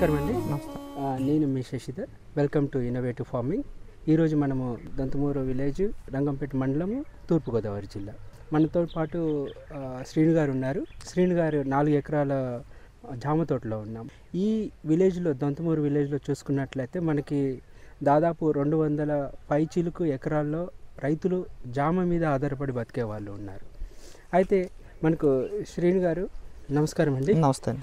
నమస్కారం అండి నమస్కారం నేను మీ Shashidhar welcome to innovative farming ఈరోజు మనము దంతమూరు విలేజ్ రంగంపేట మండలము తూర్పుగోదావరి జిల్లా మనతో పాటు శ్రీను గారు ఉన్నారు శ్రీను గారు నాలుగు ఎకరాల జామ తోటలో ఉన్నాం ఈ విలేజ్లో దంతమూరు విలేజ్లో చూసుకున్నట్లయితే మనకి దాదాపు రెండు వందల పై చిలుకు ఎకరాల్లో రైతులు జామ మీద ఆధారపడి బతికే వాళ్ళు ఉన్నారు అయితే మనకు శ్రీను గారు నమస్కారం అండి నమస్తే అండి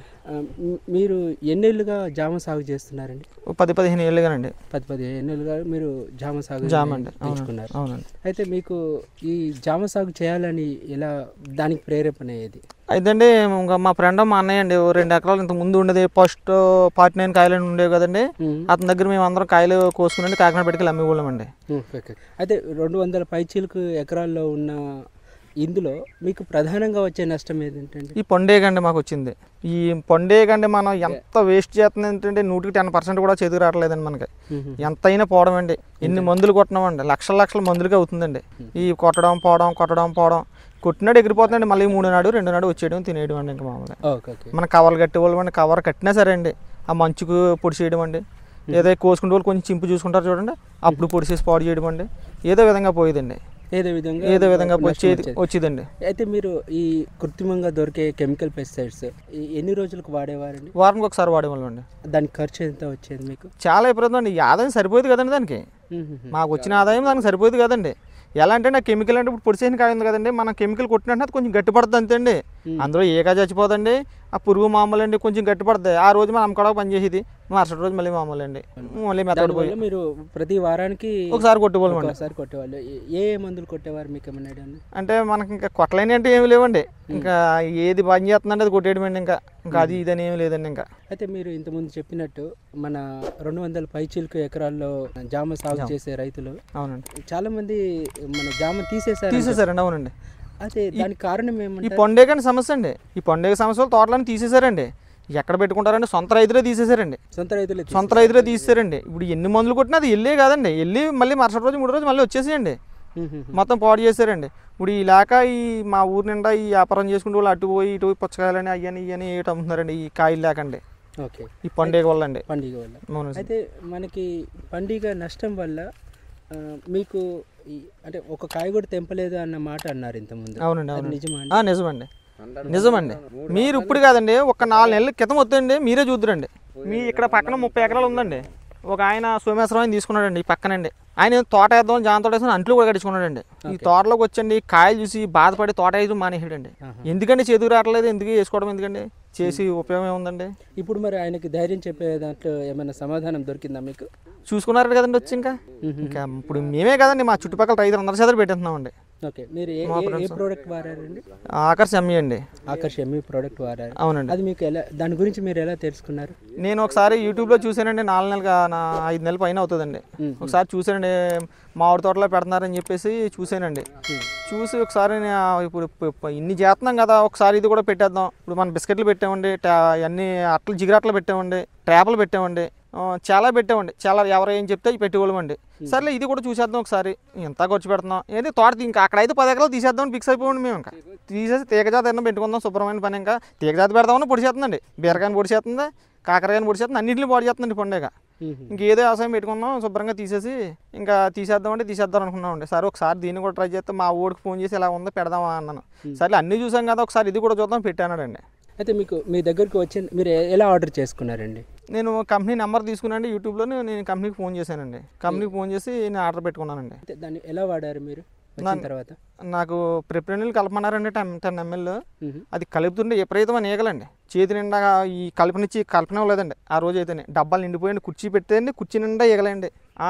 మీరు ఎన్నేళ్ళుగా జామ సాగు చేస్తున్నారండి పది పదిహేను ఏళ్ళుగానండి పది పదిహేను ఏళ్ళుగా మీరు జామ సాగు జామ అండి అవునండి అయితే మీకు ఈ జామ సాగు చేయాలని ఎలా దానికి ప్రేరేపణ అయ్యేది అయితే ఇంకా మా ఫ్రెండ్ మా అన్నయ్య అండి రెండు ఎకరాలు ఇంత ముందు ఉండేది ఫస్ట్ ఫార్టీ నైన్ కాయలు ఉండేవి కదండి అతని దగ్గర మేము అందరం కాయలు కోసుకుని కాకినాడ పెట్టుకెళ్ళి అమ్మేవాళ్ళం అండి అయితే రెండు వందల పైచీలకు ఎకరాల్లో ఉన్న ఇందులో మీకు ప్రధానంగా వచ్చే నష్టం ఏదంటే ఈ పొండేగండి మాకు వచ్చింది ఈ పొండేగండి మనం ఎంత వేస్ట్ చేస్తుంది ఏంటంటే నూటికి టెన్ పర్సెంట్ కూడా చేతికి రావట్లేదండి మనకి ఎంత అయినా పోవడం అండి ఎన్ని మందులు కొట్టడం లక్షల లక్షల మందులుగా అవుతుందండి ఈ కొట్టడం పోవడం కొట్టడం పోవడం కొట్టినాడు ఎగిరిపోతుందండి మళ్ళీ మూడు నాడు రెండు నాడు వచ్చేయడం తినేయడం అండి ఇంకా మామూలుగా మన కవర్లు కట్టేవాళ్ళు వాళ్ళు కవర్ కట్టినా సరే అండి ఆ మంచుకు పొడి చేయడం అండి ఏదైతే కోసుకుంటే వాళ్ళు కొంచెం చింపు చూసుకుంటారు చూడండి అప్పుడు పొడిసేసి పాడు చేయడం అండి ఏదో విధంగా పోయేదండి ఏదో విధంగా ఏదో విధంగా వచ్చిందండి అయితే మీరు ఈ కృత్రిమంగా దొరికే కెమికల్ పెస్టిసైడ్స్ ఎన్ని రోజులకు వాడేవారండి వారానికి ఒకసారి వాడేవాళ్ళండి దాని ఖర్చు ఎంత వచ్చేది మీకు చాలా ఇబ్బంది అండి ఆదాయం సరిపోయేది కదండి దానికి మాకు వచ్చిన ఆదాయం దానికి సరిపోయేది కదండి ఎలా అంటే నా కెమికల్ అంటే ఇప్పుడు పొడిసేసిన కాదు కదండి మనం కెమికల్ కొట్టినట్టు అది కొంచెం గట్టిపడుతుంది అంతేండి అందులో ఏగా చచ్చిపోదండి ఆ పురుగు మామూలు అండి కొంచెం గట్టిపడుతుంది ఆ రోజు మనం అమ్మకడా పనిచేసేది మరుసటి రోజు మళ్ళీ మామూలు అండి మళ్ళీ మెత్త మీరు ప్రతి వారానికి ఒకసారి కొట్టుకోవాలి ఒకసారి కొట్టేవాళ్ళు ఏ మందులు కొట్టేవారు మీకు ఏమన్నా అంటే మనకి ఇంకా కొట్టలేని అంటే ఏమి లేవండి ఇంకా ఏది పని చేస్తుందంటే అది కొట్టేయడం అండి ఇంకా ఇంకా అది ఇదని ఏమి లేదండి ఇంకా అయితే మీరు ఇంతకుముందు చెప్పినట్టు మన రెండు వందల పై చిలుకు ఎకరాల్లో జామ సాగు చేసే రైతులు అవునండి చాలా మంది మన జామ తీసేసారు తీసేసారండి అవునండి అయితే దానికి కారణం ఏమంటే ఈ పండుగ సమస్య అండి ఈ పండుగ సమస్యలు తోటలను తీసేసారండి ఎక్కడ పెట్టుకుంటారండి సొంత రైతులే తీసేశారండి సొంత రైతులే సొంత రైతులే తీసేశారండి ఇప్పుడు ఎన్ని మందులు కొట్టినా అది వెళ్ళే కాదండి వెళ్ళి మళ్ళీ మరుసటి రోజు మూడు రోజు మళ్ళీ వచ్చేసేయండి మొత్తం పాడు చేశారండి ఇప్పుడు ఈ లేక ఈ మా ఊరి నిండా ఈ వ్యాపారం చేసుకుంటూ వాళ్ళు అటు పోయి ఇటు పుచ్చకాయలని అయ్యని ఇవని ఏటి అమ్ముతున్నారండి ఈ కాయలు లేకండి ఓకే ఈ పండుగ వల్ల అండి పండుగ వల్ల అయితే మనకి పండుగ నష్టం వల్ల మీకు అంటే ఒక కాయ కూడా తెంపలేదు అన్న మాట అన్నారు ఇంతకుముందు అవునండి అవును నిజమండి నిజమండి నిజమండి మీరు ఇప్పుడు కాదండి ఒక నాలుగు నెలల క్రితం వద్దండి మీరే చూద్దరండి మీ ఇక్కడ పక్కన ముప్పై ఎకరాలు ఉందండి ఒక ఆయన సోమేశ్వరం ఆయన తీసుకున్నాడండి ఈ పక్కనండి ఆయన తోట వేద్దాం జాన తోట వేసుకుని అంట్లు కూడా కట్టించుకున్నాడండి ఈ తోటలోకి వచ్చండి కాయలు చూసి బాధపడి తోట వేయడం మానేసాడండి ఎందుకంటే చేతికి రావట్లేదు ఎందుకు వేసుకోవడం ఎందుకండి చేసి ఉపయోగం ఏముందండి ఇప్పుడు మరి ఆయనకి ధైర్యం చెప్పే దాంట్లో ఏమైనా సమాధానం దొరికిందా మీకు చూసుకున్నారు కదండి వచ్చి ఇంకా ఇంకా ఇప్పుడు మేమే కదండి మా చుట్టుపక్కల రైతులు అందరి చేతులు పెట్టేస్తున్నామండి ఓకే మీరు ఏ ఏ ప్రోడక్ట్ వాడారండి ఆకర్ష్ e అండి ఆకర్ష్ ప్రోడక్ట్ e వాడారు అవునండి అది మీకు ఎలా దాని గురించి మీరు ఎలా తెలుసుకున్నారు నేను ఒకసారి యూట్యూబ్లో చూసానండి నాలుగు నెలలు నా ఐదు నెలల పైన అవుతుందండి ఒకసారి చూసానండి మామిడి తోటలో పెడుతున్నారని చెప్పేసి చూసానండి చూసి ఒకసారి ఇప్పుడు ఇన్ని చేస్తున్నాం కదా ఒకసారి ఇది కూడా పెట్టేద్దాం ఇప్పుడు మనం బిస్కెట్లు పెట్టామండి అన్ని అట్లు జిగరట్లు పెట్టామండి ట్యాప్లు పెట్టామండి చాలా పెట్టామండి చాలా ఎవరు ఏం చెప్తే పెట్టుకోలేమండి సర్లే ఇది కూడా చూసేద్దాం ఒకసారి ఎంత ఖర్చు పెడుతున్నాం ఏంటి తోట ఇంకా అక్కడ అయితే పది ఎకరాలు తీసేద్దాం ఫిక్స్ అయిపోండి మేము ఇంకా తీసేసి తీగజాతి అయినా పెట్టుకుందాం శుభ్రమైన పని ఇంకా తీగజాతి పెడదామని పొడి చేస్తుందండి బీరకాయని పొడి చేస్తుంది కాకరకాయని పొడి చేస్తుంది అన్నింటిని పొడి చేస్తుందండి పండుగ ఇంకేదో వ్యవసాయం పెట్టుకుందాం శుభ్రంగా తీసేసి ఇంకా తీసేద్దామంటే తీసేద్దాం అనుకున్నామండి సరే ఒకసారి దీన్ని కూడా ట్రై చేస్తే మా ఊరికి ఫోన్ చేసి ఇలా ఉందో పెడదామా అన్నాను సరే అన్నీ చూసాం కదా ఒకసారి ఇది కూడా చూద్దాం పెట్టానండి అయితే మీకు మీ దగ్గరకు వచ్చి మీరు ఎలా ఆర్డర్ చేసుకున్నారండి నేను కంపెనీ నెంబర్ తీసుకున్నాండి యూట్యూబ్లో నేను కంపెనీకి ఫోన్ చేశానండి కంపెనీకి ఫోన్ చేసి నేను ఆర్డర్ పెట్టుకున్నానండి అయితే దాన్ని ఎలా వాడారు మీరు తర్వాత నాకు ప్రిపరెన్యూలు కలపన్నారండి టెన్ టెన్ ఎంఎల్ అది కలుపుతుంటే విపరీతమైన ఈగలండి చేతి నిండా ఈ కలిపిన లేదండి ఆ రోజు అయితేనే డబ్బాలు నిండిపోయండి కుర్చీ పెట్టేయండి కుర్చీ నిండా ఈగలండి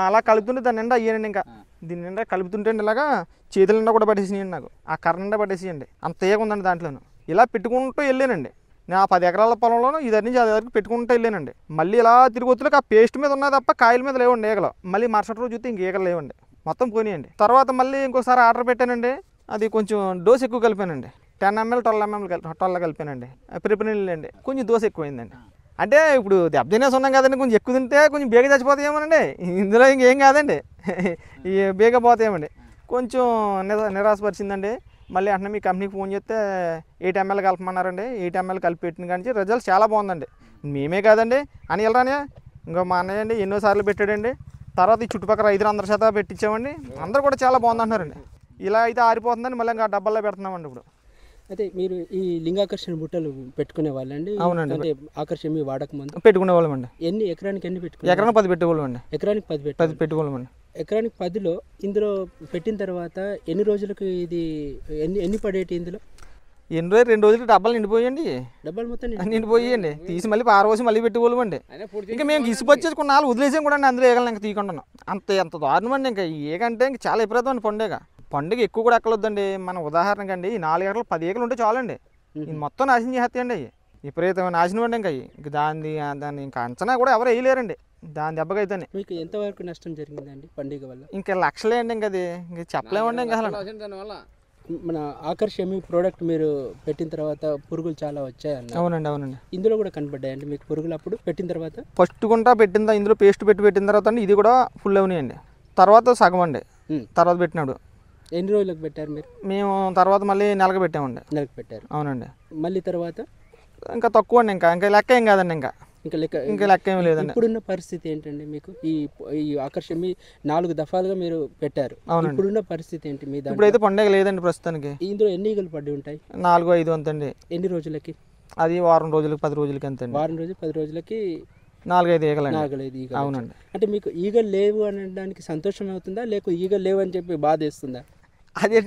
అలా కలుపుతుంటే దాని నిండా అయ్యానండి ఇంకా దీని నిండా కలుపుతుంటే ఇలాగా చేతుల నిండా కూడా పట్టేసినాయండి నాకు ఆ కర్ర నిండా పట్టేసియండి అంత ఈగ ఉందండి దాంట్లోనూ ఇలా పెట్టుకుంటూ వెళ్ళానండి నేను ఆ పది ఎకరాల పొలంలోనూ ఇదన్నీ అది వరకు పెట్టుకుంటూ వెళ్ళానండి మళ్ళీ ఇలా తిరిగి వచ్చేలోకి ఆ పేస్ట్ మీద ఉన్నది తప్ప కాయల మీద లేవండి ఈగలు మళ్ళీ మరుసటి రోజు చూస్తే ఇంక లేవండి మొత్తం పోనీయండి తర్వాత మళ్ళీ ఇంకోసారి ఆర్డర్ పెట్టానండి అది కొంచెం డోస్ ఎక్కువ కలిపానండి ten ML twelve ML twelve కలిపానండి ప్రిపరీల్ అండి కొంచెం దోశ ఎక్కువైందండి అంటే ఇప్పుడు దెబ్బ తినేసి ఉన్నాం కదండి కొంచెం ఎక్కువ తింటే కొంచెం బేగ ఏమనండి ఇందులో ఇంకేం కాదండి ఈ బేగ పోతాయేమండి కొంచెం నిరాశపరిచిందండి మళ్ళీ అంటే మీ కంపెనీకి ఫోన్ చేస్తే ఎయిట్ ఎంఎల్ కలపమన్నారండి ఎయిట్ ఎంఎల్ కలిపి పెట్టిన కానీ రిజల్ట్స్ చాలా బాగుందండి మేమే కాదండి అని వెళ్ళరానే ఇంకా మా అన్నయ్య అండి ఎన్నోసార్లు పెట్టాడండి తర్వాత ఈ చుట్టుపక్కల రైతులు అందరి శాతం పెట్టించామండి అందరూ కూడా చాలా బాగుందంటున్నారండి ఇలా అయితే ఆరిపోతుందని మళ్ళీ ఇంకా డబ్బాల్లో పెడుతున్నామండి ఇప్పుడు అయితే మీరు ఈ లింగాకర్షణ బుట్టలు పెట్టుకునే వాళ్ళండి అవునండి అంటే ఆకర్షణ మీ వాడకముందు పెట్టుకునే వాళ్ళమండి ఎన్ని ఎకరానికి ఎన్ని పెట్టుకుని ఎకరానికి పది పెట్టుకోవాలండి ఎకరానికి పది పెట్టి పది పెట్టుకోవాలండి ఎకరానికి పదిలో ఇందులో పెట్టిన తర్వాత ఎన్ని రోజులకు ఇది ఎన్ని ఎన్ని పడేటి ఇందులో ఎన్ని రోజులు రెండు రోజులు డబ్బాలు నిండిపోయండి డబ్బాలు మొత్తం నిండిపోయండి తీసి మళ్ళీ పారవసి మళ్ళీ పెట్టుకోలేమండి ఇంకా మేము ఇసుకొచ్చేసి కొన్నాళ్ళు వదిలేసాం కూడా అందులో ఏగలను ఇంకా తీయకుండా అంత ఎంత దారుణం అండి ఇంకా ఏకంటే ఇంకా చాలా విపరీతం అండి పండుగ పండుగ ఎక్కువ కూడా ఎక్కలొద్దండి మన ఉదాహరణకండి ఈ నాలుగు ఎకరాలు పది ఏకలు ఉంటే చాలండి ఇది మొత్తం నాశనం చేస్తాయండి అవి విపరీతమైన నాశనం అండి ఇంకా ఇంక దాన్ని దాన్ని ఇంకా అంచనా కూడా ఎవరు వేయలేరండి దాని దెబ్బకైతేనే మీకు ఎంతవరకు నష్టం జరిగిందండి పండుగ వల్ల ఇంకా అండి ఇంకా అది ఇంక చెప్పలేమండి ఇంకా అసలు మన ఆకర్షణ ప్రోడక్ట్ మీరు పెట్టిన తర్వాత పురుగులు చాలా వచ్చాయి అవునండి అవునండి ఇందులో కూడా కనపడ్డాయండి మీకు పురుగులు అప్పుడు పెట్టిన తర్వాత ఫస్ట్ గుంట పెట్టిన ఇందులో పేస్ట్ పెట్టి పెట్టిన తర్వాత అండి ఇది కూడా ఫుల్ అవునాయండి తర్వాత సగం అండి తర్వాత పెట్టినాడు ఎన్ని రోజులకు పెట్టారు మీరు మేము తర్వాత మళ్ళీ నెలకు పెట్టామండి నెలకు పెట్టారు అవునండి మళ్ళీ తర్వాత ఇంకా తక్కువ అండి ఇంకా ఇంకా లెక్క ఏం కాదండి ఇంకా ఇంకా లెక్క ఇంకా లెక్క ఏం లేదండి ఇప్పుడున్న పరిస్థితి ఏంటండి మీకు ఈ ఈ ఆకర్షణ మీ నాలుగు దఫాలుగా మీరు పెట్టారు అవును ఇప్పుడున్న పరిస్థితి ఏంటి మీ ఇప్పుడైతే పండగ లేదండి ప్రస్తుతానికి ఇందులో ఎన్ని ఈగలు పడి ఉంటాయి నాలుగు ఐదు అంతండి ఎన్ని రోజులకి అది వారం రోజులకి పది రోజులకి ఎంత వారం రోజులు పది రోజులకి నాలుగైదు ఈగలు నాలుగైదు ఈగలు అవునండి అంటే మీకు ఈగలు లేవు అనడానికి సంతోషం అవుతుందా లేక ఈగలు లేవు అని చెప్పి బాధ వేస్తుందా అది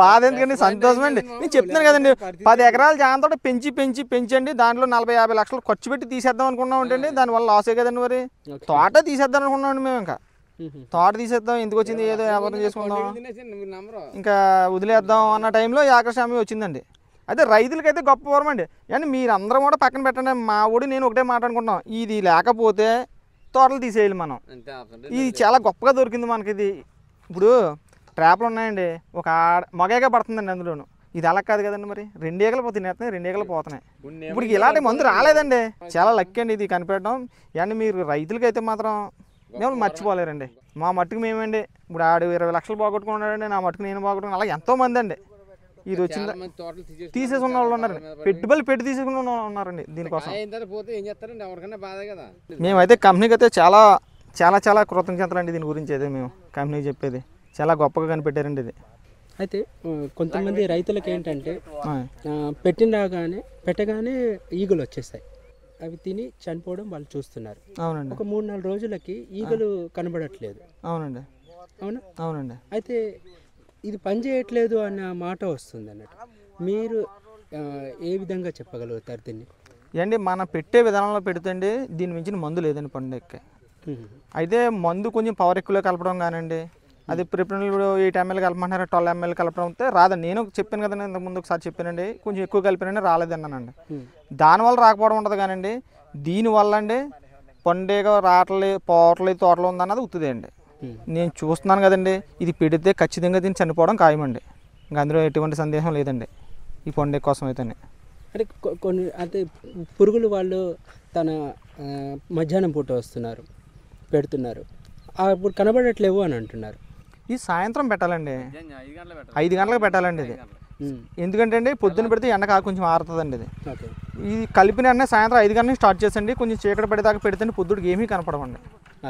బాధ ఎందుకండి సంతోషం అండి నేను చెప్తున్నాను కదండి పది ఎకరాలు జాగ్రత్త పెంచి పెంచి పెంచండి దాంట్లో నలభై యాభై లక్షలు ఖర్చు పెట్టి తీసేద్దాం అనుకున్నాం దాని దానివల్ల లాసే కదండి మరి తోట తీసేద్దాం అనుకున్నాం మేము ఇంకా తోట తీసేద్దాం ఎందుకు వచ్చింది ఏదో వ్యాపారం చేసుకుందాం ఇంకా వదిలేద్దాం అన్న టైంలో యాకస్వామి వచ్చిందండి అయితే రైతులకి అయితే గొప్ప వరం అండి కానీ మీరందరం కూడా పక్కన పెట్టండి మా ఊడి నేను ఒకటే మాట్లాడుకుంటున్నాం ఇది లేకపోతే తోటలు తీసేయాలి మనం ఇది చాలా గొప్పగా దొరికింది మనకి ఇది ఇప్పుడు ట్రాప్లు ఉన్నాయండి ఒక మగేక పడుతుందండి అందులోను ఇది అలా కాదు కదండి మరి రెండు పోతే తినేస్తున్నాయి రెండు ఏకలు పోతున్నాయి ఇప్పుడు ఇలాంటి మందు రాలేదండి చాలా లక్ అండి ఇది కనిపెట్టడం ఇవన్నీ మీరు రైతులకి అయితే మాత్రం మేము మర్చిపోలేరండి మా మట్టుకు మేమండి ఇప్పుడు ఆడు ఇరవై లక్షలు పోగొట్టుకున్నాడండి నా మట్టుకు నేను పోగొట్టుకున్నాను అలా ఎంతో మంది అండి ఇది వచ్చింది తీసేసుకున్న వాళ్ళు ఉన్నారండి పెట్టుబడులు పెట్టి తీసేసుకున్న ఉన్నారండి దీనికోసం మేమైతే కంపెనీకి అయితే చాలా చాలా చాలా కృతజ్ఞతలు అండి దీని గురించి అయితే మేము కంపెనీకి చెప్పేది చాలా గొప్పగా కనిపెట్టారండి ఇది అయితే కొంతమంది రైతులకు ఏంటంటే రాగానే పెట్టగానే ఈగలు వచ్చేస్తాయి అవి తిని చనిపోవడం వాళ్ళు చూస్తున్నారు అవునండి ఒక మూడు నాలుగు రోజులకి ఈగలు కనబడట్లేదు అవునండి అవునా అవునండి అయితే ఇది పని చేయట్లేదు అన్న మాట వస్తుంది అన్నట్టు మీరు ఏ విధంగా చెప్పగలుగుతారు దీన్ని ఏండి మనం పెట్టే విధానంలో పెడుతుంది దీని మించిన మందు లేదండి పండుగ అయితే మందు కొంచెం పవర్ ఎక్కువలో కలపడం కానండి అది ప్రిపరేషన్ ఇప్పుడు ఎయిట్ ఎంఎల్ కలపమంటారు ట్వెల్వ్ ఎంఎల్ అంటే రాదు నేను చెప్పాను కదండి ఇంతకు ముందు ఒకసారి చెప్పానండి కొంచెం ఎక్కువ కలిపినండి రాలేదన్నానండి దానివల్ల రాకపోవడం ఉండదు కానండి దీనివల్ల అండి పండుగ రాటలే పోటలు తోటలు ఉందన్నది ఉత్తుదే అండి నేను చూస్తున్నాను కదండి ఇది పెడితే ఖచ్చితంగా దీన్ని చనిపోవడం ఖాయమండి ఇంకా అందులో ఎటువంటి సందేహం లేదండి ఈ పండుగ కోసం అయితేనే అంటే కొన్ని అంటే పురుగులు వాళ్ళు తన మధ్యాహ్నం పూట వస్తున్నారు పెడుతున్నారు అప్పుడు కనబడట్లేవు అని అంటున్నారు ఇది సాయంత్రం పెట్టాలండి ఐదు గంటలకు పెట్టాలండి ఇది ఎందుకంటే అండి పొద్దున్న పెడితే కాదు కొంచెం ఆరుతుందండి ఇది ఇది కలిపిన సాయంత్రం ఐదు గంటలకు స్టార్ట్ చేసండి కొంచెం చీకటి పడేదాకా పెడితే పొద్దుడికి ఏమీ కనపడవండి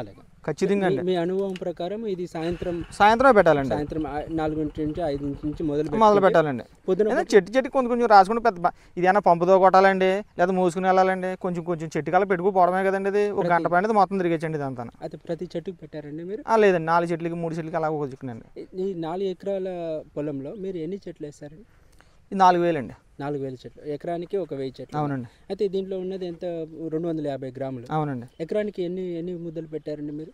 అలాగే ఖచ్చితంగా అండి మీ అనుభవం ప్రకారం ఇది సాయంత్రం సాయంత్రం పెట్టాలండి సాయంత్రం నాలుగు నాలుగింటి నుంచి ఐదు ఐదింటి నుంచి మొదలు మొదలు పెట్టాలండి పొద్దున చెట్టు చెట్టు కొంచెం కొంచెం రాసుకుని పెద్ద ఇది ఏమైనా పంపుతో కొట్టాలండి లేదా మూసుకుని వెళ్ళాలండి కొంచెం కొంచెం చెట్టు కల పెట్టుకుపోవడమే కదండి ఇది ఒక గంట పైన మొత్తం తిరిగేచ్చండి అంతా అయితే ప్రతి చెట్టుకి పెట్టారండి మీరు లేదండి నాలుగు చెట్లకి మూడు చెట్లకి అలా కుదుకునండి ఈ నాలుగు ఎకరాల పొలంలో మీరు ఎన్ని చెట్లు వేస్తారండి నాలుగు వేలండి నాలుగు వేల చెట్లు ఎకరానికి ఒక వెయ్యి చెట్లు అవునండి అయితే దీంట్లో ఉన్నది ఎంత రెండు వందల యాభై గ్రాములు అవునండి ఎకరానికి ఎన్ని ఎన్ని ముద్దలు పెట్టారండి మీరు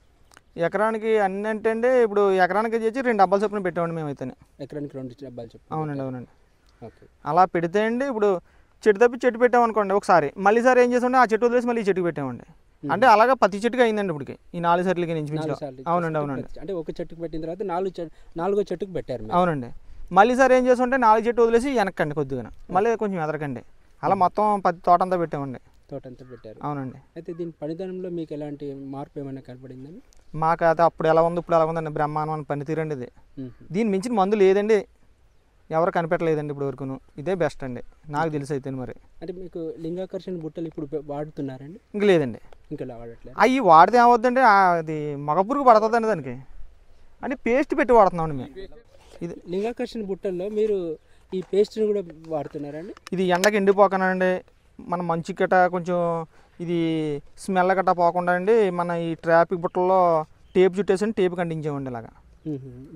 ఎకరానికి అన్ని అంటే అండి ఇప్పుడు ఎకరానికి చేసి రెండు డబ్బాలు చొప్పున పెట్టామండి మేమైతే ఎకరానికి రెండు డబ్బాలు చెప్పు అవునండి అవునండి ఓకే అలా పెడితే అండి ఇప్పుడు చెట్టు తప్పి చెట్టు పెట్టామనుకోండి ఒకసారి మళ్ళీ సారి ఏం చేసామంటే ఆ చెట్టు వదిలేసి మళ్ళీ ఈ చెట్టుకి పెట్టామండి అంటే అలాగా పత్తి చెట్టుకి అయిందండి ఇప్పటికి ఈ నాలుగు సార్లు అవునండి అవునండి అంటే ఒక చెట్టుకి పెట్టిన తర్వాత నాలుగు నాలుగో చెట్టుకు పెట్టారు అవునండి మళ్ళీ సార్ ఏం చేస్తుంటే నాలుగు చెట్టు వదిలేసి వెనక్కండి కొద్దిగా మళ్ళీ కొంచెం ఎదరకండి అలా మొత్తం పది తోట అంతా పెట్టామండి తోట అంతా పెట్టారు అవునండి అయితే దీని పనితనంలో మీకు ఎలాంటి మార్పు ఏమైనా కనపడిందండి మాకు అయితే అప్పుడు ఎలా ఉంది ఇప్పుడు ఎలా ఉందండి బ్రహ్మాండం పనితీరండి ఇది దీని మించిన మందు లేదండి ఎవరు కనిపెట్టలేదండి ఇప్పుడు వరకును ఇదే బెస్ట్ అండి నాకు తెలిసి అయితే మరి అంటే మీకు లింగాకర్షణ బుట్టలు ఇప్పుడు వాడుతున్నారండి ఇంక లేదండి ఇంకా వాడట్లేదు అవి వాడితే ఏమవుతుందండి అది మగపురుగు పడుతుందండి దానికి అంటే పేస్ట్ పెట్టి వాడుతున్నామండి మేము ఇది లింగాకర్షణ బుట్టల్లో మీరు ఈ పేస్ట్ని కూడా వాడుతున్నారండి ఇది ఎండకి ఎండిపోకనండి మన మంచి గట కొంచెం ఇది స్మెల్ గట్ట పోకుండా అండి మన ఈ ట్రాఫిక్ బుట్టల్లో టేప్ చుట్టేసి టేప్ కంటించామండి ఇలాగా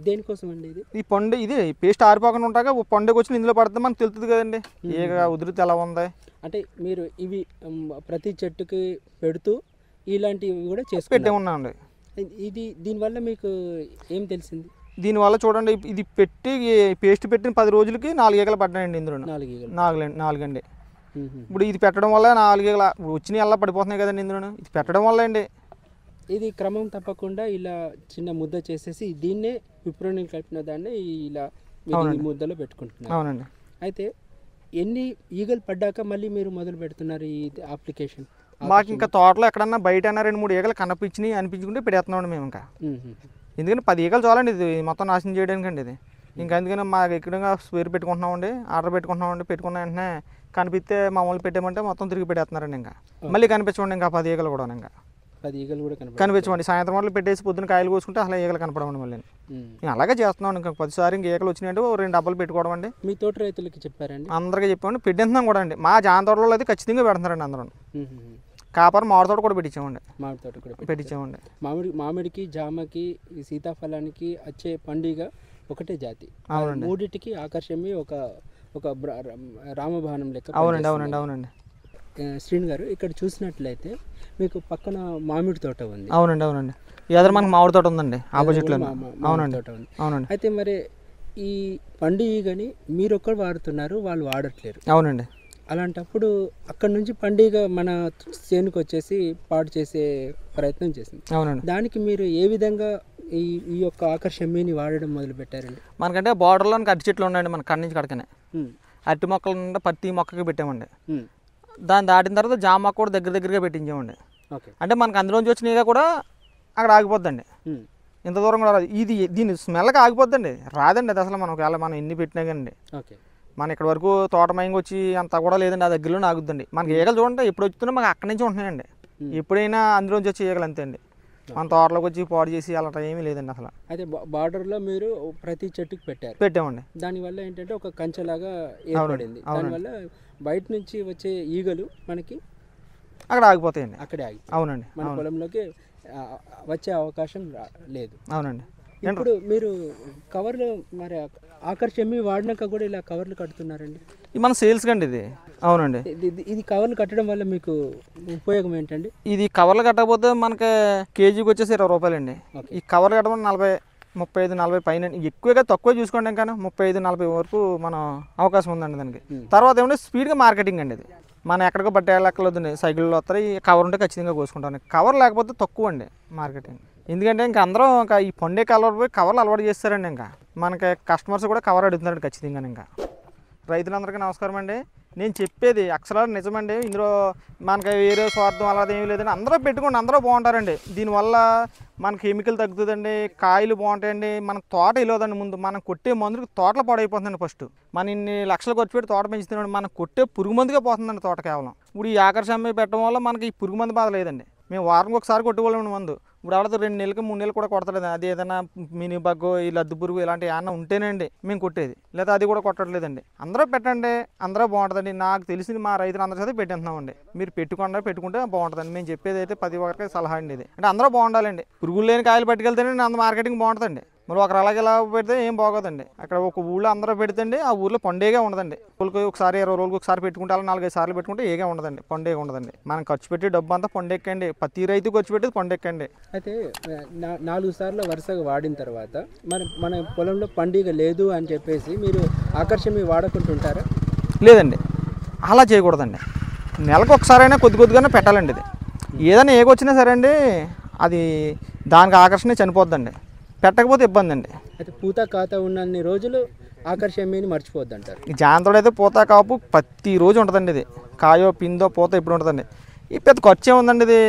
దేనికోసం అండి ఇది ఈ పండు ఇది పేస్ట్ ఆరిపోకుండా ఉంటాక పండుగ వచ్చి ఇందులో పడితే మనకు తెలుస్తుంది కదండి ఏ ఉధృతి ఎలా ఉంది అంటే మీరు ఇవి ప్రతి చెట్టుకి పెడుతూ ఇలాంటివి కూడా చేసి పెట్టే ఉన్నాం ఇది దీనివల్ల మీకు ఏం తెలిసింది దీనివల్ల చూడండి ఇది పెట్టి పేస్ట్ పెట్టిన పది రోజులకి నాలుగు ఈగలు పడ్డాయండి ఇందులో నాలుగు నాలుగండి ఇప్పుడు ఇది పెట్టడం వల్ల నాలుగు ఈగల వచ్చిన ఎలా పడిపోతున్నాయి కదండి ఇందులో ఇది పెట్టడం వల్ల అండి ఇది క్రమం తప్పకుండా ఇలా చిన్న ముద్ద చేసేసి దీన్నే నీళ్ళు కలిపిన దాన్ని ఇలా ముద్దలో పెట్టుకుంటున్నాను అవునండి అయితే ఎన్ని ఈగలు పడ్డాక మళ్ళీ మీరు మొదలు పెడుతున్నారు ఈ అప్లికేషన్ మాకు ఇంకా తోటలో ఎక్కడన్నా బయట రెండు మూడు ఈగలు కనిపించినాయి అనిపించుకుంటే పెడేస్తున్నాం మేము ఇంకా ఎందుకంటే పది ఏకలు చాలండి ఇది మొత్తం నాశనం చేయడానికి అండి ఇది ఇంకా అందుకని మాకు ఇక్కడ స్పేర్ పెట్టుకుంటున్నామండి ఆర్డర్ పెట్టుకుంటున్నామండి పెట్టుకున్న వెంటనే కనిపిస్తే మామూలు పెట్టామంటే మొత్తం తిరిగి పెట్టేస్తున్నారండి ఇంకా మళ్ళీ కనిపించండి ఇంకా పది ఏకలు కూడా ఇంకా పది ఈగలు కూడా కనిపించండి సాయంత్రం వాళ్ళు పెట్టేసి పొద్దున్న కాయలు కోసుకుంటే అలా ఈగలు కనపడమండి మళ్ళీ నేను అలాగే చేస్తున్నాను ఇంకా పదిసారి ఇంక ఈకలు వచ్చినాయంటే రెండు డబ్బులు పెట్టుకోవడం అండి మీ తోట రైతులకి చెప్పారండి అందరికీ చెప్పామండి పెట్టేస్తున్నాం కూడా అండి మా జాన్ తోటలో అయితే ఖచ్చితంగా పెడుతున్నారండి అందరూ కాపర్ మామిడి తోట కూడా పెట్టించామండి మామిడి తోట కూడా పెట్టించామండి మామిడి మామిడికి జామకి సీతాఫలానికి వచ్చే పండుగ ఒకటే జాతి అవునండి మూడింటికి ఆకర్షమే ఒక ఒక రామభవనం లెక్క అవునండి అవునండి అవునండి శ్రీని గారు ఇక్కడ చూసినట్లయితే మీకు పక్కన మామిడి తోట ఉంది అవునండి అవునండి ఎదురు మనకి మామిడి తోట ఉందండి లో అవునండి తోట ఉంది అవునండి అయితే మరి ఈ పండుగని మీరు ఒక్కరు వాడుతున్నారు వాళ్ళు వాడట్లేరు అవునండి అలాంటప్పుడు అక్కడ నుంచి పండుగ మన చేనుకు వచ్చేసి పాడు చేసే ప్రయత్నం చేసింది అవునండి దానికి మీరు ఏ విధంగా ఈ ఈ యొక్క ఆకర్షమ్యని వాడడం మొదలు పెట్టారండి మనకంటే బార్డర్లో అరటి చెట్లు ఉన్నాయండి మన కడి నుంచి కడకనే అరటి మొక్కలు నుండి పత్తి మొక్కకి పెట్టామండి దాన్ని దాటిన తర్వాత జామ మొక్క కూడా దగ్గర దగ్గరగా పెట్టించామండి అంటే మనకు అందులోంచి వచ్చినవిగా కూడా అక్కడ ఆగిపోద్దండి ఇంత దూరం కూడా ఇది దీని స్మెల్కి ఆగిపోద్దండి రాదండి అది అసలు మనం ఒకవేళ మనం ఎన్ని పెట్టినా కానీ ఓకే మన ఇక్కడ వరకు తోటమయంగా వచ్చి అంత కూడా లేదండి ఆ దగ్గరలో ఆగుద్దండి మనకి ఈగలు చూడండి ఎప్పుడు వచ్చినా మాకు అక్కడి నుంచి ఉంటున్నాయండి ఎప్పుడైనా నుంచి వచ్చి ఈగలు అంతే అండి మన తోటలోకి వచ్చి పాడు చేసి అలా ఏమీ లేదండి అసలు అయితే బార్డర్లో మీరు ప్రతి చెట్టుకి పెట్టారు పెట్టామండి దానివల్ల ఏంటంటే ఒక కంచెలాగా ఏర్పడింది దానివల్ల బయట నుంచి వచ్చే ఈగలు మనకి అక్కడ ఆగిపోతాయండి అక్కడే ఆగి అవునండి మన పొలంలోకి వచ్చే అవకాశం లేదు అవునండి ఇప్పుడు మీరు కవర్లు మరి ఆకర్షమి వాడినాక కూడా ఇలా కవర్లు కడుతున్నారండి మన సేల్స్ కండి ఇది అవునండి ఇది కవర్లు కట్టడం వల్ల మీకు ఉపయోగం ఏంటండి ఇది కవర్లు కట్టకపోతే మనకి కేజీకి వచ్చేసి ఇరవై రూపాయలండి ఈ కవర్లు కట్టడం నలభై ముప్పై ఐదు నలభై పైన ఎక్కువగా తక్కువ చూసుకోండి కానీ ముప్పై ఐదు నలభై వరకు మనం అవకాశం ఉందండి దానికి తర్వాత ఏమంటే స్పీడ్గా మార్కెటింగ్ అండి ఇది మనం ఎక్కడికో పట్టేళ్ళక్కర్లేదండి సైకిళ్ళు వస్తారు ఈ కవర్ ఉంటే ఖచ్చితంగా కోసుకుంటాను కవర్ లేకపోతే తక్కువ అండి మార్కెటింగ్ ఎందుకంటే ఇంకా అందరం ఇంకా ఈ పండే కలర్ పోయి కవర్లు అలవాటు చేస్తారండి ఇంకా మనకి కస్టమర్స్ కూడా కవర్ అడుగుతున్నారండి ఖచ్చితంగా ఇంకా రైతులందరికీ నమస్కారం అండి నేను చెప్పేది అక్షరాలు నిజమండి ఇందులో మనకి వేరే స్వార్థం అలాది ఏమీ లేదండి అందరూ పెట్టుకోండి అందరూ బాగుంటారండి దీనివల్ల మన కెమికల్ తగ్గుతుందండి కాయలు బాగుంటాయండి మన తోట ఇవ్వదండి ముందు మనం కొట్టే మందులకు తోటలు పాడైపోతుందండి ఫస్ట్ మన ఇన్ని లక్షలు ఖర్చు పెట్టి తోట పెంచుతున్నాడు మనం కొట్టే పురుగు మందుగా పోతుందండి తోట కేవలం ఇప్పుడు ఈ ఆకర్షణ పెట్టడం వల్ల మనకి ఈ పురుగు మందు బాధ లేదండి మేము వారంకి ఒకసారి కొట్టుకోలేము మందు ఇప్పుడు ఆడితే రెండు నెలలకి మూడు నెలలు కూడా కొడతలేదు అది ఏదైనా మినీ బగ్గు ఈ లద్దు పురుగు ఇలాంటి ఏమన్నా ఉంటేనండి మేము కొట్టేది లేదా అది కూడా కొట్టట్లేదండి అందరూ పెట్టండి అందరూ బాగుంటుందండి నాకు తెలిసింది మా రైతులు అందరి చదివి పెట్టేస్తున్నామండి మీరు పెట్టుకుండా పెట్టుకుంటే బాగుంటుందండి మేము చెప్పేది అయితే పది ఒకరికి సలహా అండి ఇది అంటే అందరూ బాగుండాలండి పురుగులు లేని కాయలు పట్టుకెళ్తేనే అందరూ మార్కెటింగ్ బాగుంటుందండి మరి ఒకరు అలాగే ఇలా పెడితే ఏం బాగోదండి అక్కడ ఒక ఊళ్ళో అందరూ పెడితే ఆ ఊళ్ళో పండుగే ఉండదండి రోజులకి ఒకసారి ఇరవై రోజులకి ఒకసారి పెట్టుకుంటే అలా నాలుగైదు సార్లు పెట్టుకుంటే ఏగే ఉండదండి పండుగ ఉండదండి మనం ఖర్చు పెట్టి డబ్బు అంతా పండెక్కండి ప్రతి రైతు ఖర్చు పెట్టి పండెక్కండి అయితే నాలుగు సార్లు వరుసగా వాడిన తర్వాత మన మన పొలంలో పండుగ లేదు అని చెప్పేసి మీరు ఆకర్షణ వాడుకుంటుంటారా లేదండి అలా చేయకూడదండి నెలకు ఒకసారైనా కొద్ది కొద్దిగానే పెట్టాలండి ఇది ఏదైనా ఏగొచ్చినా సరే అండి అది దానికి ఆకర్షణ చనిపోద్దండి పెట్టకపోతే ఇబ్బంది అండి అయితే పూత ఖాతా ఉన్న రోజులు ఆకర్షణ మర్చిపోద్ది అంటారు ఈ అయితే పూత కాపు రోజు ఉంటుందండి ఇది కాయో పిందో పూత ఇప్పుడు ఉంటుందండి ఈ పెద్ద ఖర్చు ఏముందండి ఇది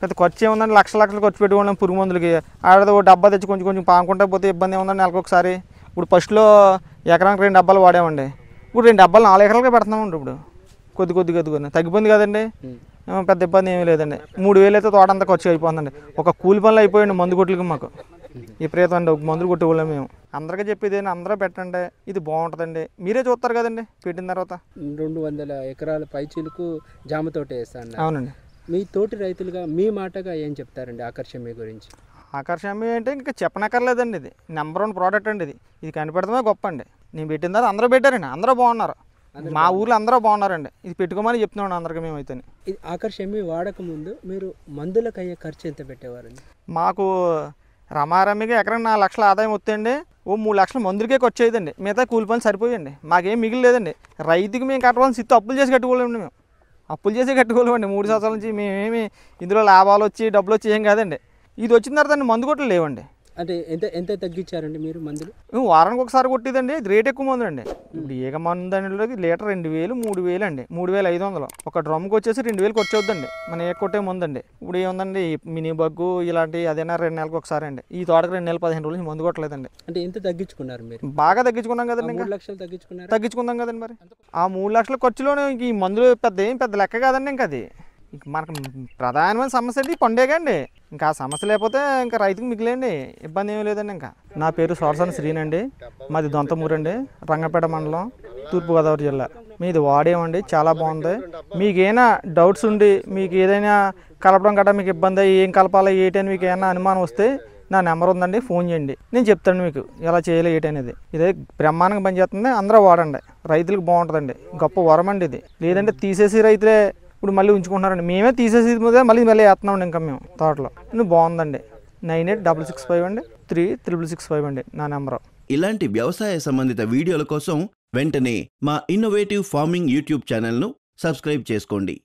పెద్ద ఖర్చు ఏముందండి లక్ష లక్షలు ఖర్చు పెట్టుకోండి పురుగు మందులకి ఆడదో డబ్బా తెచ్చి కొంచెం కొంచెం పాముకుంటా పోతే ఇబ్బంది ఏముందండి నెలకొకసారి ఇప్పుడు ఫస్ట్లో ఎకరానికి రెండు డబ్బాలు వాడామండి ఇప్పుడు రెండు డబ్బాలు నాలుగు ఎకరాలకే పెడుతున్నామండి ఇప్పుడు కొద్ది కొద్ది కొద్ది తగ్గిపోయింది కదండి పెద్ద ఇబ్బంది ఏమీ లేదండి మూడు వేలు అయితే తోట అంతా ఖర్చు అయిపోతుందండి ఒక కూలి పనులు అయిపోయండి మందు కొట్లకి మాకు విపరీతం అండి మందులు కొట్టుకోలేము మేము అందరికీ చెప్పేది అందరూ పెట్టండి ఇది బాగుంటుందండి మీరే చూస్తారు కదండి పెట్టిన తర్వాత రెండు వందల ఎకరాల పైచీలకు జామ తోట వేస్తాను అవునండి మీ తోటి రైతులుగా మీ మాటగా ఏం చెప్తారండి ఆకర్షణ గురించి ఆకర్షణ అంటే ఇంకా చెప్పనక్కర్లేదండి ఇది నెంబర్ వన్ ప్రోడక్ట్ అండి ఇది ఇది కనిపెడతామే గొప్ప అండి నేను పెట్టిన తర్వాత అందరూ పెట్టారండి అందరూ బాగున్నారు మా ఊర్లో అందరూ బాగున్నారండి ఇది పెట్టుకోమని చెప్తున్నాను అందరికీ అయితే ఇది ఆకర్షణ వాడక ముందు మీరు మందులకు అయ్యే ఖర్చు ఎంత పెట్టేవారండి మాకు రమారమిగా ఎకరం నాలుగు లక్షల ఆదాయం వస్తుందండి ఓ మూడు లక్షల మందులకే ఖర్చేదండి మిగతా కూలి పనులు సరిపోయండి మాకేం మిగిలిదండి రైతుకి మేము కట్టవలసిన సిత్తు అప్పులు చేసి కట్టుకోలేము మేము అప్పులు చేసి కట్టుకోలేమండి మూడు సంవత్సరాల నుంచి మేమేమి ఇందులో లాభాలు వచ్చి డబ్బులు వచ్చి ఏం కాదండి ఇది వచ్చిన తర్వాత మందు కొట్టలు లేవండి అంటే ఎంత ఎంత తగ్గించారండి మీరు మందులు వారానికి ఒకసారి కొట్టేదండి రేట్ ఎక్కువ మందులు అండి ఇప్పుడు ఏక మందు లీటర్ రెండు వేలు మూడు వేలు అండి మూడు వేల ఐదు వందలు ఒక డ్రమ్కి వచ్చేసి రెండు వేలు కొట్టేవద్దండి మన ఏ కొట్టే మందు అండి ఇప్పుడు ఏముందండి మినీ బగ్గు ఇలాంటి అదైనా రెండు నెలలకు ఒకసారి అండి ఈ తోటకు రెండు నెలల పదిహేను రోజులు మందు కొట్టలేదండి అంటే ఎంత తగ్గించుకున్నారు మీరు బాగా తగ్గించుకున్నాం కదండి మూడు లక్షలు తగ్గించుకున్నారు తగ్గించుకుందాం కదండి మరి ఆ మూడు లక్షల ఖర్చులోనే ఈ మందులు పెద్ద ఏం పెద్ద లెక్క కాదండి ఇంకా అది మనకు ప్రధానమైన సమస్య అంటే ఈ పండేగండి ఇంకా ఆ సమస్య లేకపోతే ఇంకా రైతుకు మిగిలేండి ఇబ్బంది ఏమీ లేదండి ఇంకా నా పేరు సోర్సన్ శ్రీనండి మాది దొంతమూరండి రంగపేట మండలం తూర్పుగోదావరి జిల్లా మీది వాడేమండి చాలా బాగుంది మీకేనా డౌట్స్ ఉండి మీకు ఏదైనా కలపడం గట్ట మీకు ఇబ్బంది ఏం కలపాలి ఏంటని మీకు ఏమైనా అనుమానం వస్తే నా నెంబర్ ఉందండి ఫోన్ చేయండి నేను చెప్తాను మీకు ఎలా చేయాలి ఏంటి అనేది ఇదే బ్రహ్మాండంగా పనిచేస్తుంది అందరూ వాడండి రైతులకు బాగుంటుందండి గొప్ప వరం అండి ఇది లేదంటే తీసేసి రైతులే ఇప్పుడు మళ్ళీ ఉంచుకుంటున్నారండి మేమే తీసేసి మళ్ళీ మళ్ళీ వేస్తున్నామండి ఇంకా మేము తోటలో బాగుందండి nine eight double six five అండి త్రీ త్రిబుల్ సిక్స్ ఫైవ్ అండి నా నెంబర్ ఇలాంటి వ్యవసాయ సంబంధిత వీడియోల కోసం వెంటనే మా ఇన్నోవేటివ్ ఫార్మింగ్ యూట్యూబ్ ఛానల్ను సబ్స్క్రైబ్ చేసుకోండి